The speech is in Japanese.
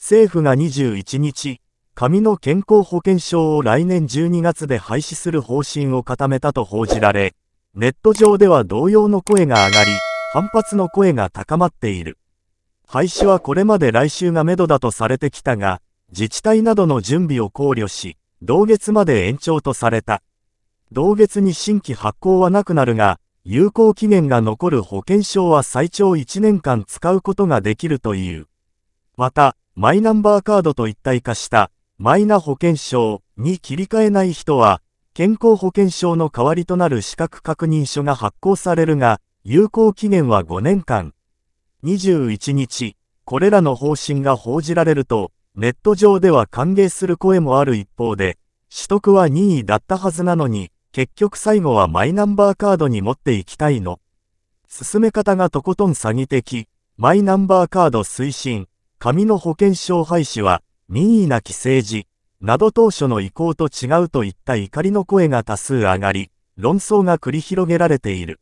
政府が21日、紙の健康保険証を来年12月で廃止する方針を固めたと報じられ、ネット上では同様の声が上がり、反発の声が高まっている。廃止はこれまで来週がめどだとされてきたが、自治体などの準備を考慮し、同月まで延長とされた。同月に新規発行はなくなるが、有効期限が残る保険証は最長1年間使うことができるという。また、マイナンバーカードと一体化したマイナ保険証に切り替えない人は、健康保険証の代わりとなる資格確認書が発行されるが、有効期限は5年間。21日、これらの方針が報じられると、ネット上では歓迎する声もある一方で、取得は任意だったはずなのに、結局最後はマイナンバーカードに持っていきたいの。進め方がとことん詐欺的、マイナンバーカード推進、紙の保険証廃止は、民意なき政治、など当初の意向と違うといった怒りの声が多数上がり、論争が繰り広げられている。